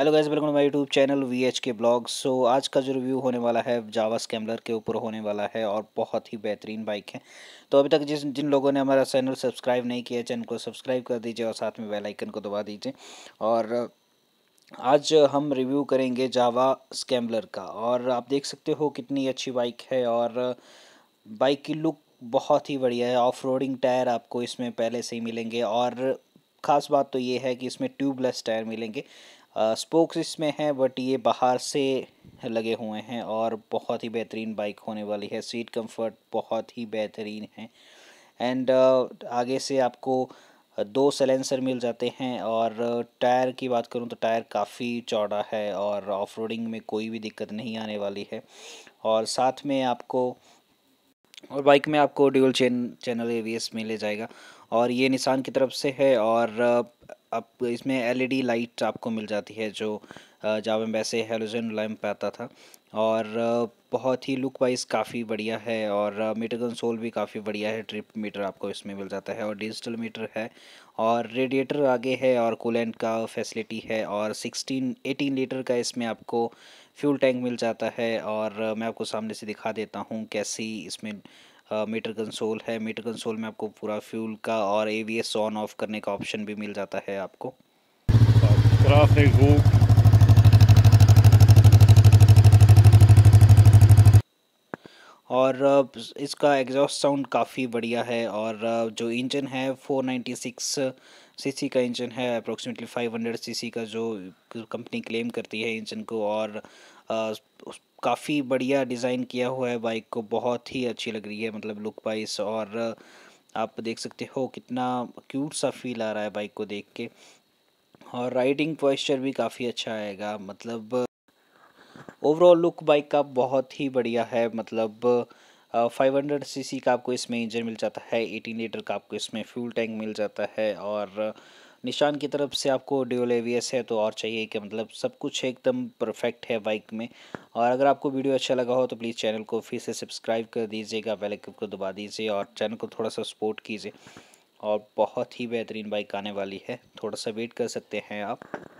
hello guys welcome my YouTube channel V H K blog so आज का जो review होने वाला है जावा स्कैम्बलर के ऊपर होने वाला है और बहुत ही बेहतरीन बाइक है तो अभी तक जिस जिन लोगों ने हमारा चैनल सब्सक्राइब नहीं किया चैनल को सब्सक्राइब कर दीजिए और साथ में बेलाइकन को दबा दीजिए और आज हम रिव्यू करेंगे जावा स्कैम्बलर का और आप देख सकते हो कितनी अच्छी बाइक है और बाइक की लुक बहुत ही बढ़िया है ऑफ रोडिंग टायर आपको इसमें पहले से ही मिलेंगे और ख़ास बात तो ये है कि इसमें ट्यूबलेस टायर मिलेंगे स्पोक्स इसमें हैं बट ये बाहर से लगे हुए हैं और बहुत ही बेहतरीन बाइक होने वाली है सीट कंफर्ट बहुत ही बेहतरीन है एंड uh, आगे से आपको दो सलेंसर मिल जाते हैं और टायर की बात करूं तो टायर काफ़ी चौड़ा है और ऑफ में कोई भी दिक्कत नहीं आने वाली है और साथ में आपको और बाइक में आपको ड्यूल चेन चैनल एवीएस मिले जाएगा और ये निशान की तरफ से है और आप इसमें एलईडी लाइट e आपको मिल जाती है जो जावा में वैसे हेलोजन लैम्प आता था और बहुत ही लुक वाइज काफ़ी बढ़िया है और मीटर कंसोल भी काफ़ी बढ़िया है ट्रिप मीटर आपको इसमें मिल जाता है और डिजिटल मीटर है और रेडिएटर आगे है और कूलेंट का फैसिलिटी है और सिक्सटीन एटीन लीटर का इसमें आपको फ्यूल टैंक मिल जाता है और मैं आपको सामने से दिखा देता हूँ कैसी इसमें मीटर कंसोल है मीटर कंसोल में आपको पूरा फ्यूल का और A V S on off करने का ऑप्शन भी मिल जाता है आपको और इसका एग्जॉस्ट साउंड काफ़ी बढ़िया है और जो इंजन है 496 सीसी का इंजन है अप्रोक्सीमेटली 500 सीसी का जो कंपनी क्लेम करती है इंजन को और काफ़ी बढ़िया डिज़ाइन किया हुआ है बाइक को बहुत ही अच्छी लग रही है मतलब लुक वाइज और आप देख सकते हो कितना क्यूट सा फील आ रहा है बाइक को देख के और राइडिंग पॉइस्चर भी काफ़ी अच्छा आएगा मतलब ओवरऑल लुक बाइक का बहुत ही बढ़िया है मतलब फाइव हंड्रेड सी का आपको इसमें इंजन मिल जाता है एटीन लीटर का आपको इसमें फ्यूल टैंक मिल जाता है और निशान की तरफ से आपको ड्यूल एवीएस है तो और चाहिए कि मतलब सब कुछ एकदम परफेक्ट है बाइक में और अगर आपको वीडियो अच्छा लगा हो तो प्लीज़ चैनल को फिर से सब्सक्राइब कर दीजिएगा बेलकन को दबा दीजिए और चैनल को थोड़ा सा सपोर्ट कीजिए और बहुत ही बेहतरीन बाइक आने वाली है थोड़ा सा वेट कर सकते हैं आप